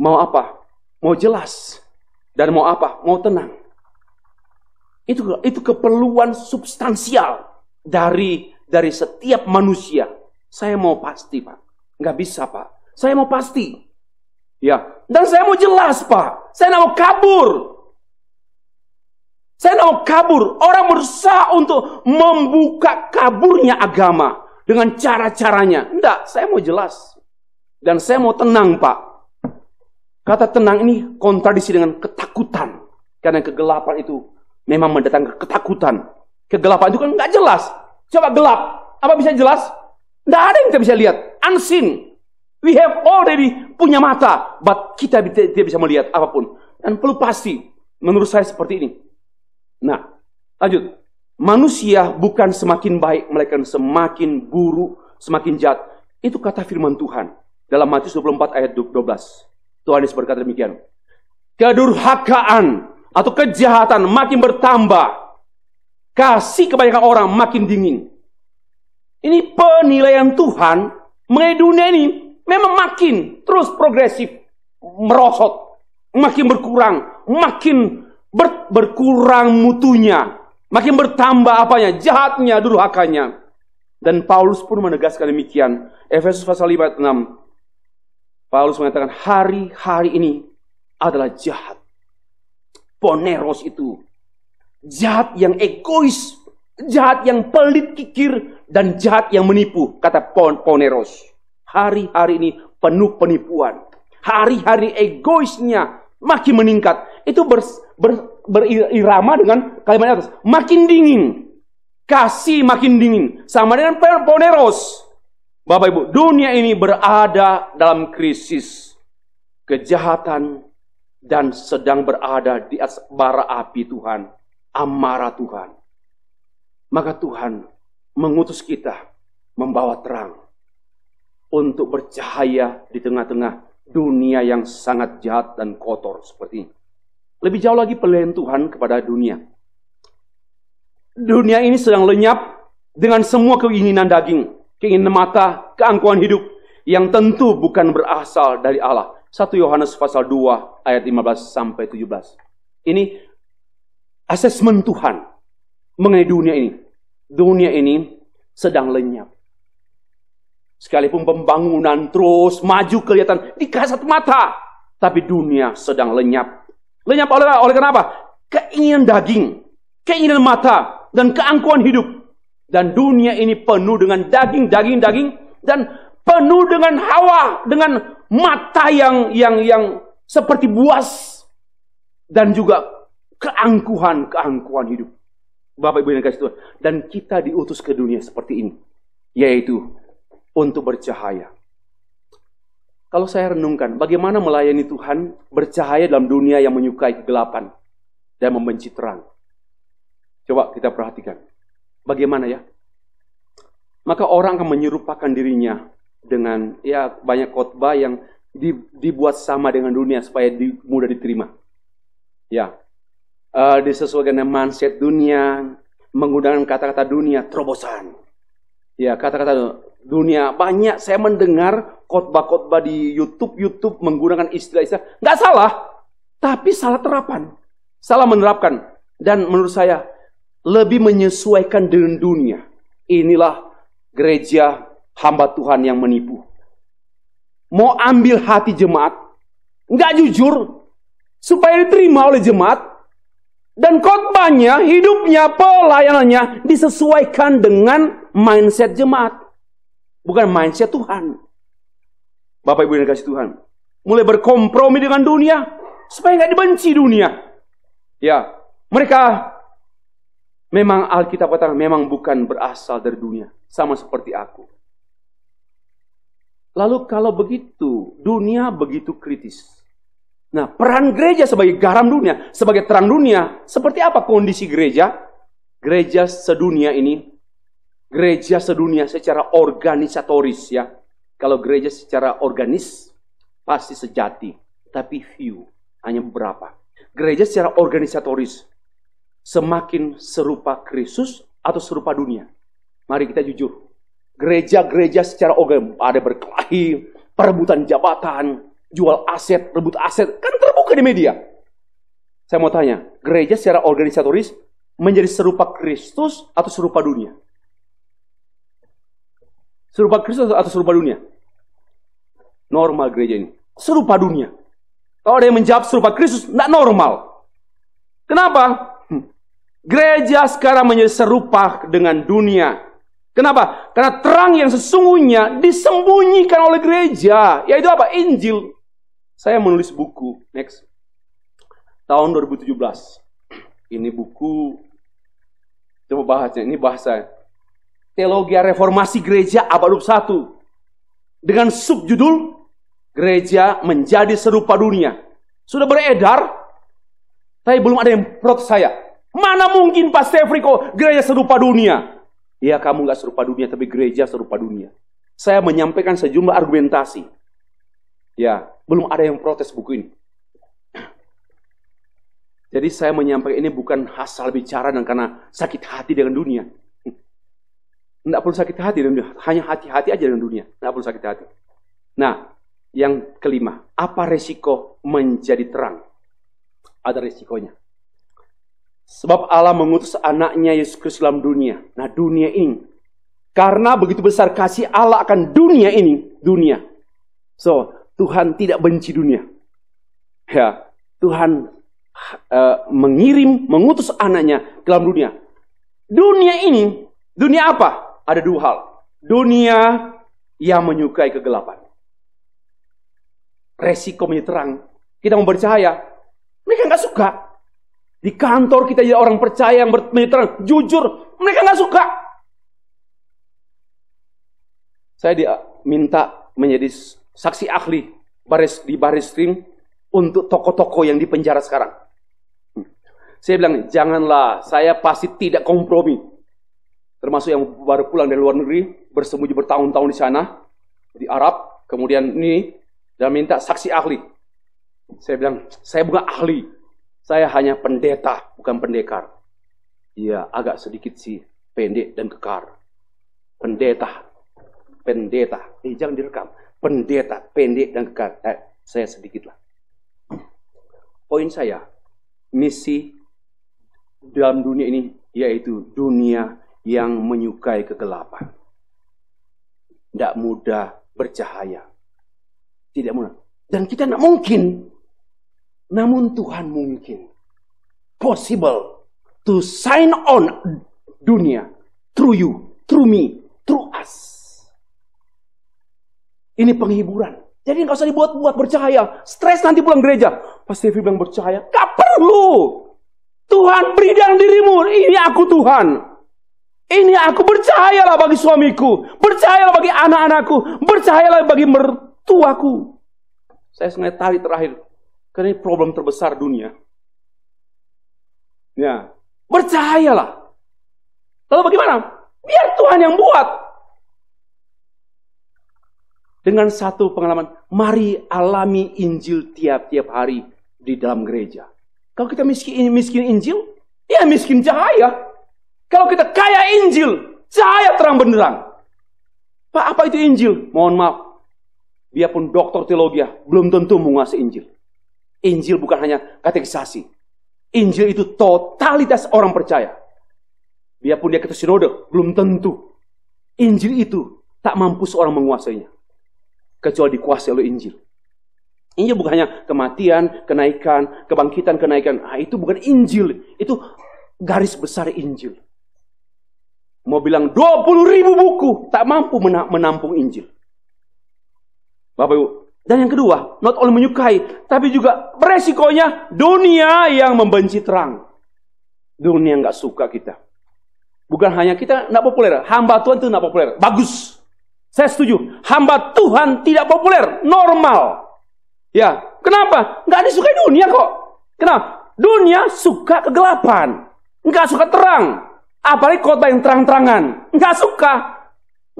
Mau apa? Mau jelas. Dan mau apa? Mau tenang. Itu itu keperluan substansial dari dari setiap manusia. Saya mau pasti, Pak. Nggak bisa, Pak. Saya mau pasti. Ya, dan saya mau jelas, Pak. Saya mau kabur mau kabur, orang berusaha untuk membuka kaburnya agama dengan cara-caranya. Enggak, saya mau jelas. Dan saya mau tenang, Pak. Kata tenang ini kontradisi dengan ketakutan. Karena kegelapan itu memang mendatangkan ketakutan. Kegelapan itu kan nggak jelas. Coba gelap, apa bisa jelas? Nggak ada yang kita bisa lihat. Unseen. We have already punya mata, but kita tidak bisa melihat apapun. Dan perlu pasti, menurut saya seperti ini. Nah, lanjut. Manusia bukan semakin baik, melainkan semakin buruk, semakin jahat. Itu kata firman Tuhan dalam Matius 24 ayat 12. Tuhan Yesus berkata demikian. Kedurhakaan atau kejahatan makin bertambah. Kasih kebanyakan orang makin dingin. Ini penilaian Tuhan mengenai dunia ini memang makin terus progresif, merosot, makin berkurang, makin ber, berkurang mutunya, makin bertambah apanya, jahatnya, durhakanya. Dan Paulus pun menegaskan demikian. Efesus pasal 5 ayat 6. Paulus mengatakan hari-hari ini adalah jahat. Poneros itu. Jahat yang egois. Jahat yang pelit kikir. Dan jahat yang menipu. Kata pon poneros. Hari-hari ini penuh penipuan. Hari-hari egoisnya makin meningkat itu ber, ber, berirama dengan kalimat atas. Makin dingin. Kasih makin dingin. Sama dengan poneros. Bapak Ibu, dunia ini berada dalam krisis kejahatan dan sedang berada di atas bara api Tuhan, amarah Tuhan. Maka Tuhan mengutus kita membawa terang untuk bercahaya di tengah-tengah dunia yang sangat jahat dan kotor seperti ini. Lebih jauh lagi pelayan Tuhan kepada dunia. Dunia ini sedang lenyap dengan semua keinginan daging, keinginan mata, keangkuhan hidup yang tentu bukan berasal dari Allah. 1 Yohanes pasal 2 ayat 15 sampai 17. Ini asesmen Tuhan mengenai dunia ini. Dunia ini sedang lenyap. Sekalipun pembangunan terus maju kelihatan di kasat mata, tapi dunia sedang lenyap Lenyap oleh, oleh kenapa? Keinginan daging, keinginan mata, dan keangkuhan hidup. Dan dunia ini penuh dengan daging, daging, daging, dan penuh dengan hawa, dengan mata yang yang yang seperti buas dan juga keangkuhan, keangkuhan hidup. Bapak Ibu yang kasih Tuhan. Dan kita diutus ke dunia seperti ini. Yaitu untuk bercahaya kalau saya renungkan, bagaimana melayani Tuhan bercahaya dalam dunia yang menyukai kegelapan dan membenci terang. Coba kita perhatikan. Bagaimana ya? Maka orang akan menyerupakan dirinya dengan ya banyak khotbah yang dibuat sama dengan dunia supaya mudah diterima. Ya, uh, disesuaikan dengan mindset dunia, menggunakan kata-kata dunia, terobosan, ya kata-kata dunia banyak saya mendengar khotbah-khotbah di YouTube-YouTube menggunakan istilah-istilah nggak salah tapi salah terapan salah menerapkan dan menurut saya lebih menyesuaikan dengan dunia inilah gereja hamba Tuhan yang menipu mau ambil hati jemaat nggak jujur supaya diterima oleh jemaat dan khotbahnya, hidupnya, pelayanannya disesuaikan dengan mindset jemaat. Bukan mindset Tuhan. Bapak Ibu yang dikasih Tuhan. Mulai berkompromi dengan dunia. Supaya nggak dibenci dunia. Ya, mereka memang Alkitab katakan memang bukan berasal dari dunia. Sama seperti aku. Lalu kalau begitu, dunia begitu kritis. Nah, peran gereja sebagai garam dunia, sebagai terang dunia, seperti apa kondisi gereja? Gereja sedunia ini, gereja sedunia secara organisatoris ya. Kalau gereja secara organis, pasti sejati. Tapi few, hanya beberapa. Gereja secara organisatoris, semakin serupa Kristus atau serupa dunia. Mari kita jujur. Gereja-gereja secara organ, ada berkelahi, perebutan jabatan, jual aset, rebut aset, kan terbuka di media. Saya mau tanya, gereja secara organisatoris menjadi serupa Kristus atau serupa dunia? Serupa Kristus atau serupa dunia? Normal gereja ini. Serupa dunia. Kalau ada yang menjawab serupa Kristus, tidak normal. Kenapa? Hmm. Gereja sekarang menjadi serupa dengan dunia. Kenapa? Karena terang yang sesungguhnya disembunyikan oleh gereja. Yaitu apa? Injil. Saya menulis buku, next. Tahun 2017. Ini buku, coba bahasnya, ini bahasa. teologi Reformasi Gereja Abad 1. Dengan subjudul, Gereja Menjadi Serupa Dunia. Sudah beredar, tapi belum ada yang protes saya. Mana mungkin Pak Stefriko gereja serupa dunia? Ya kamu nggak serupa dunia, tapi gereja serupa dunia. Saya menyampaikan sejumlah argumentasi. Ya, belum ada yang protes buku ini. Jadi saya menyampaikan ini bukan asal bicara dan karena sakit hati dengan dunia. Tidak perlu sakit hati dengan dunia, hanya hati-hati aja dengan dunia. Tidak perlu sakit hati. Nah, yang kelima, apa resiko menjadi terang? Ada resikonya. Sebab Allah mengutus anaknya Yesus Kristus dalam dunia. Nah dunia ini. Karena begitu besar kasih Allah akan dunia ini. Dunia. So, Tuhan tidak benci dunia. Ya, Tuhan uh, mengirim, mengutus anaknya ke dalam dunia. Dunia ini, dunia apa? Ada dua hal. Dunia yang menyukai kegelapan. Resiko menjadi terang. Kita mau bercahaya. Mereka nggak suka. Di kantor kita jadi orang percaya yang menjadi terang. Jujur, mereka nggak suka. Saya diminta menjadi saksi ahli baris di baris krim untuk toko-toko yang dipenjara sekarang. Hmm. Saya bilang, janganlah, saya pasti tidak kompromi. Termasuk yang baru pulang dari luar negeri, bersembunyi bertahun-tahun di sana, di Arab, kemudian ini, dan minta saksi ahli. Saya bilang, saya bukan ahli, saya hanya pendeta, bukan pendekar. Iya, agak sedikit sih, pendek dan kekar. Pendeta, pendeta, eh jangan direkam pendeta pendek dan kekar. Eh, saya sedikitlah. Poin saya, misi dalam dunia ini yaitu dunia yang menyukai kegelapan. Tidak mudah bercahaya. Tidak mudah. Dan kita tidak mungkin. Namun Tuhan mungkin. Possible to sign on dunia through you, through me, through us. Ini penghiburan. Jadi nggak usah dibuat-buat bercahaya. Stres nanti pulang gereja. pasti Firman bilang bercahaya. Gak perlu. Tuhan beri dalam dirimu. Ini aku Tuhan. Ini aku bercahayalah bagi suamiku. Bercahayalah bagi anak-anakku. Bercahayalah bagi mertuaku. Saya sebenarnya tali terakhir. Karena ini problem terbesar dunia. Ya. Bercahayalah. Lalu bagaimana? Biar Tuhan yang buat dengan satu pengalaman, mari alami Injil tiap-tiap hari di dalam gereja. Kalau kita miskin, miskin Injil, ya miskin cahaya. Kalau kita kaya Injil, cahaya terang benderang. Pak, apa itu Injil? Mohon maaf, Biarpun dokter teologi, ya, belum tentu menguasai Injil. Injil bukan hanya katekisasi. Injil itu totalitas orang percaya. Biarpun dia ketua sinode, belum tentu. Injil itu tak mampu seorang menguasainya kecuali dikuasai oleh Injil. Injil bukan hanya kematian, kenaikan, kebangkitan, kenaikan. Ah, itu bukan Injil. Itu garis besar Injil. Mau bilang 20 ribu buku tak mampu menampung Injil. Bapak Ibu. Dan yang kedua, not only menyukai, tapi juga resikonya dunia yang membenci terang. Dunia nggak suka kita. Bukan hanya kita nggak populer, hamba Tuhan itu nggak populer. Bagus. Saya setuju. Hamba Tuhan tidak populer. Normal. Ya. Kenapa? Nggak disukai dunia kok. Kenapa? Dunia suka kegelapan. Nggak suka terang. Apalagi kota yang terang-terangan. Nggak suka.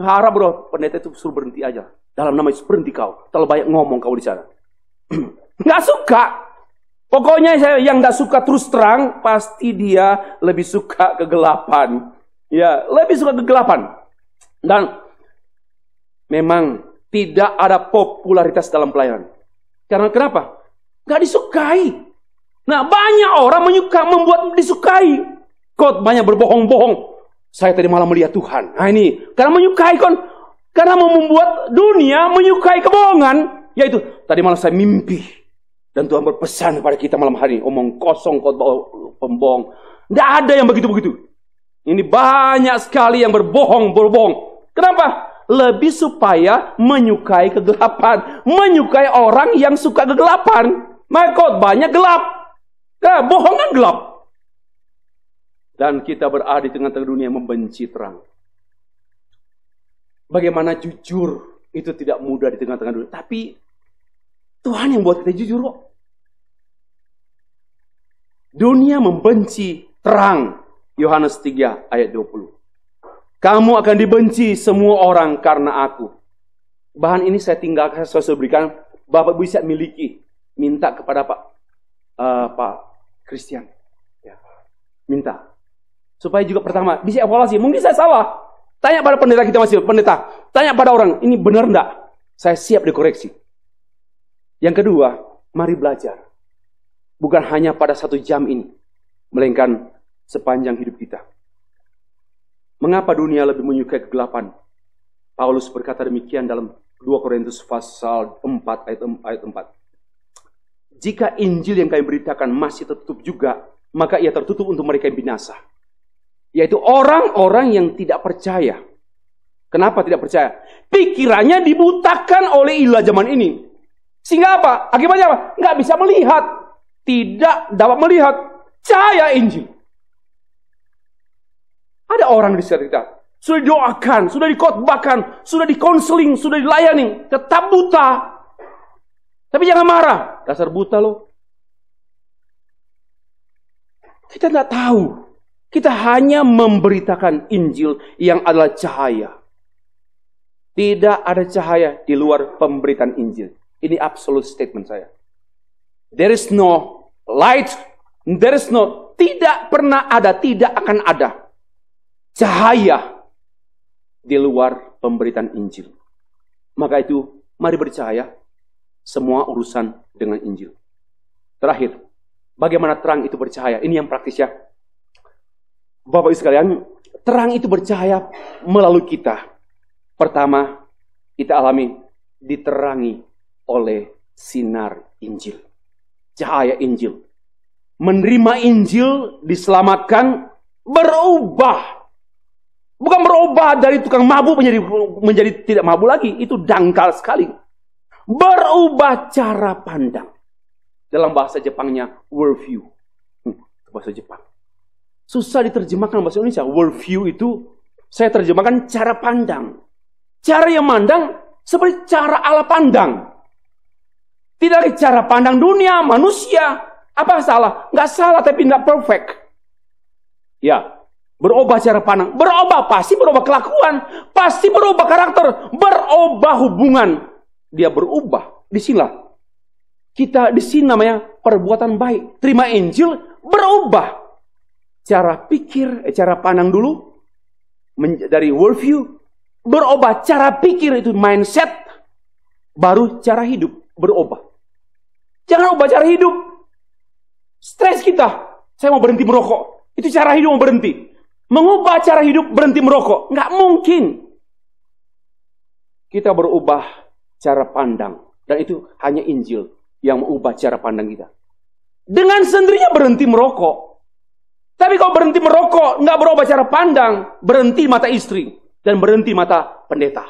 Harap bro, pendeta itu suruh berhenti aja. Dalam nama Yesus berhenti kau. Terlalu banyak ngomong kau di sana. Nggak suka. Pokoknya saya yang nggak suka terus terang, pasti dia lebih suka kegelapan. Ya, lebih suka kegelapan. Dan memang tidak ada popularitas dalam pelayanan. Karena kenapa? Gak disukai. Nah banyak orang menyuka, membuat disukai. Kau banyak berbohong-bohong. Saya tadi malam melihat Tuhan. Nah ini, karena menyukai kon. Karena mau membuat dunia menyukai kebohongan. Yaitu, tadi malam saya mimpi. Dan Tuhan berpesan kepada kita malam hari ini. Omong kosong, bawa pembohong. Tidak ada yang begitu-begitu. Ini banyak sekali yang berbohong, berbohong. Kenapa? lebih supaya menyukai kegelapan, menyukai orang yang suka kegelapan. Maka banyak gelap. Nah, bohongan gelap. Dan kita berada di tengah-tengah dunia membenci terang. Bagaimana jujur itu tidak mudah di tengah-tengah dunia. Tapi Tuhan yang buat kita jujur kok. Dunia membenci terang. Yohanes 3 ayat 20. Kamu akan dibenci semua orang karena aku. Bahan ini saya tinggalkan, saya sudah berikan. Bapak bisa miliki. Minta kepada Pak uh, Pak Christian. Ya. Minta. Supaya juga pertama, bisa evaluasi. Mungkin saya salah. Tanya pada pendeta kita masih, pendeta. Tanya pada orang, ini benar enggak? Saya siap dikoreksi. Yang kedua, mari belajar. Bukan hanya pada satu jam ini. Melainkan sepanjang hidup kita. Mengapa dunia lebih menyukai kegelapan? Paulus berkata demikian dalam 2 Korintus pasal 4 ayat, ayat 4. Jika Injil yang kami beritakan masih tertutup juga, maka ia tertutup untuk mereka yang binasa. Yaitu orang-orang yang tidak percaya. Kenapa tidak percaya? Pikirannya dibutakan oleh ilah zaman ini. Sehingga apa? Akibatnya apa? Nggak bisa melihat. Tidak dapat melihat cahaya Injil ada orang di sekitar kita. Sudah doakan, sudah dikotbahkan, sudah dikonseling, sudah dilayani, tetap buta. Tapi jangan marah, dasar buta loh. Kita tidak tahu. Kita hanya memberitakan Injil yang adalah cahaya. Tidak ada cahaya di luar pemberitaan Injil. Ini absolute statement saya. There is no light. There is no tidak pernah ada, tidak akan ada cahaya di luar pemberitaan Injil. Maka itu, mari bercahaya semua urusan dengan Injil. Terakhir, bagaimana terang itu bercahaya? Ini yang praktis ya. Bapak Ibu sekalian, terang itu bercahaya melalui kita. Pertama, kita alami diterangi oleh sinar Injil. Cahaya Injil. Menerima Injil, diselamatkan, berubah Bukan berubah dari tukang mabuk menjadi menjadi tidak mabuk lagi, itu dangkal sekali. Berubah cara pandang. Dalam bahasa Jepangnya worldview. Hmm, bahasa Jepang. Susah diterjemahkan bahasa Indonesia. Worldview itu saya terjemahkan cara pandang. Cara yang mandang seperti cara ala pandang. Tidak ada cara pandang dunia, manusia. Apa salah? Nggak salah tapi nggak perfect. Ya, Berubah cara pandang, berubah pasti berubah kelakuan, pasti berubah karakter, berubah hubungan. Dia berubah. Di sini kita di sini namanya perbuatan baik. Terima Injil berubah cara pikir, eh, cara pandang dulu dari worldview berubah cara pikir itu mindset baru cara hidup berubah. Jangan ubah cara hidup. Stres kita. Saya mau berhenti merokok. Itu cara hidup mau berhenti. Mengubah cara hidup berhenti merokok. Nggak mungkin. Kita berubah cara pandang. Dan itu hanya Injil yang mengubah cara pandang kita. Dengan sendirinya berhenti merokok. Tapi kalau berhenti merokok, nggak berubah cara pandang, berhenti mata istri dan berhenti mata pendeta.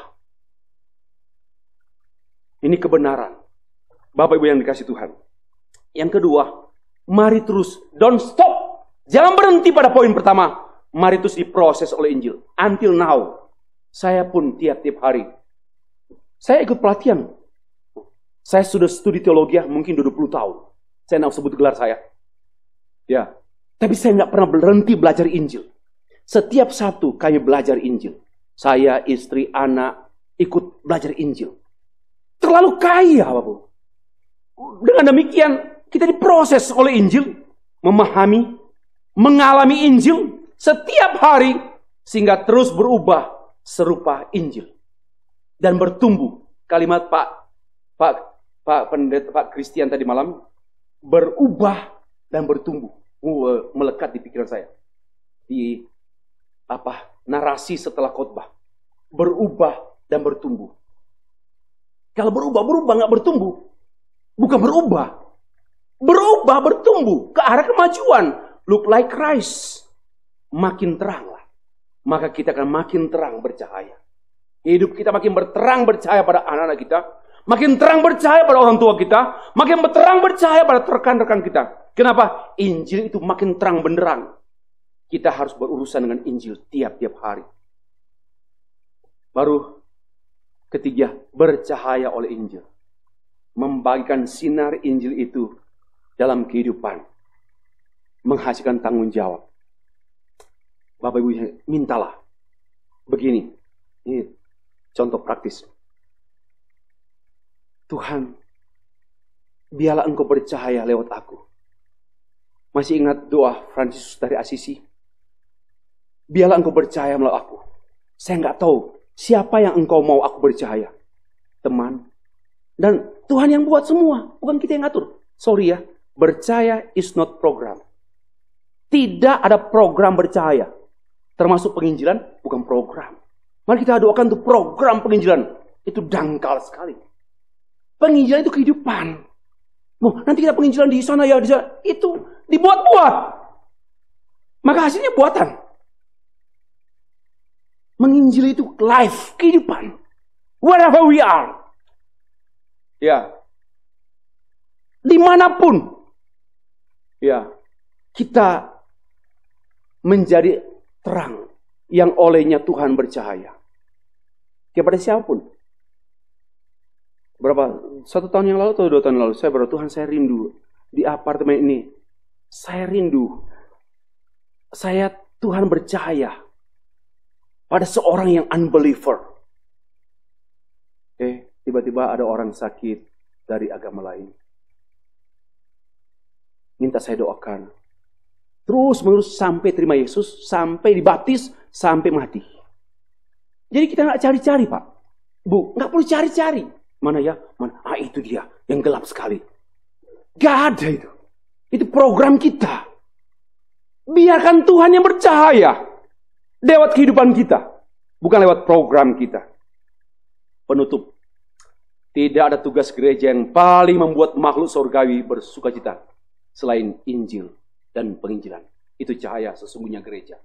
Ini kebenaran. Bapak Ibu yang dikasih Tuhan. Yang kedua, mari terus, don't stop. Jangan berhenti pada poin pertama. Maritus diproses oleh Injil. Until now, saya pun tiap-tiap hari. Saya ikut pelatihan. Saya sudah studi teologi ya, mungkin 20 tahun. Saya tidak sebut gelar saya. Ya, tapi saya tidak pernah berhenti belajar Injil. Setiap satu kami belajar Injil. Saya, istri, anak ikut belajar Injil. Terlalu kaya, Bapak. Dengan demikian, kita diproses oleh Injil, memahami, mengalami Injil, setiap hari sehingga terus berubah serupa Injil dan bertumbuh. Kalimat Pak Pak Pak Pendeta Pak Kristian tadi malam berubah dan bertumbuh uh, eh, melekat di pikiran saya di apa narasi setelah khotbah berubah dan bertumbuh. Kalau berubah berubah nggak bertumbuh bukan berubah berubah bertumbuh ke arah kemajuan look like Christ makin teranglah. Maka kita akan makin terang bercahaya. Hidup kita makin berterang bercahaya pada anak-anak kita. Makin terang bercahaya pada orang tua kita. Makin berterang bercahaya pada rekan-rekan kita. Kenapa? Injil itu makin terang benderang. Kita harus berurusan dengan Injil tiap-tiap hari. Baru ketiga, bercahaya oleh Injil. Membagikan sinar Injil itu dalam kehidupan. Menghasilkan tanggung jawab. Bapak Ibu mintalah. Begini. Ini contoh praktis. Tuhan, biarlah engkau bercahaya lewat aku. Masih ingat doa Francis dari Asisi? Biarlah engkau bercahaya melalui aku. Saya nggak tahu siapa yang engkau mau aku bercahaya. Teman. Dan Tuhan yang buat semua. Bukan kita yang ngatur. Sorry ya. Bercahaya is not program. Tidak ada program bercahaya. Termasuk penginjilan bukan program. Mari kita doakan tuh program penginjilan. Itu dangkal sekali. Penginjilan itu kehidupan. Loh, nanti kita penginjilan di sana ya, di sana. Itu dibuat-buat. Maka hasilnya buatan. Menginjil itu life, kehidupan. Wherever we are. Ya. Dimanapun. Ya. Kita menjadi terang yang olehnya Tuhan bercahaya. Kepada siapapun. Berapa? Satu tahun yang lalu atau dua tahun yang lalu, saya berdoa, Tuhan saya rindu di apartemen ini. Saya rindu. Saya Tuhan bercahaya pada seorang yang unbeliever. Eh, tiba-tiba ada orang sakit dari agama lain. Minta saya doakan, Terus menerus sampai terima Yesus, sampai dibaptis, sampai mati. Jadi kita nggak cari-cari Pak. Bu, nggak perlu cari-cari. Mana ya? Mana? Ah itu dia, yang gelap sekali. Gak ada itu. Itu program kita. Biarkan Tuhan yang bercahaya. Lewat kehidupan kita. Bukan lewat program kita. Penutup. Tidak ada tugas gereja yang paling membuat makhluk surgawi bersuka cita. Selain Injil dan penginjilan. Itu cahaya sesungguhnya gereja.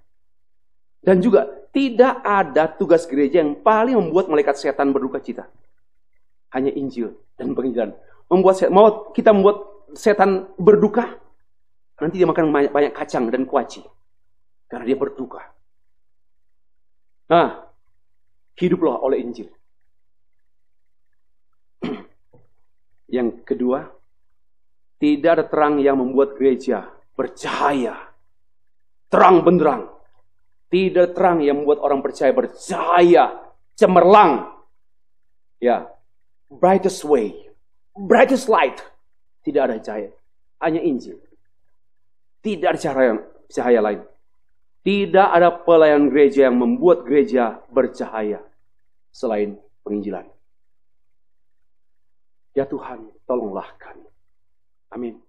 Dan juga tidak ada tugas gereja yang paling membuat malaikat setan berduka cita. Hanya Injil dan penginjilan. Membuat setan, mau kita membuat setan berduka, nanti dia makan banyak, banyak kacang dan kuaci. Karena dia berduka. Nah, hiduplah oleh Injil. yang kedua, tidak ada terang yang membuat gereja bercahaya. Terang benderang. Tidak terang yang membuat orang percaya bercahaya, cemerlang. Ya, brightest way, brightest light. Tidak ada cahaya, hanya Injil. Tidak ada cahaya, cahaya lain. Tidak ada pelayan gereja yang membuat gereja bercahaya selain penginjilan. Ya Tuhan, tolonglah kami. Amin.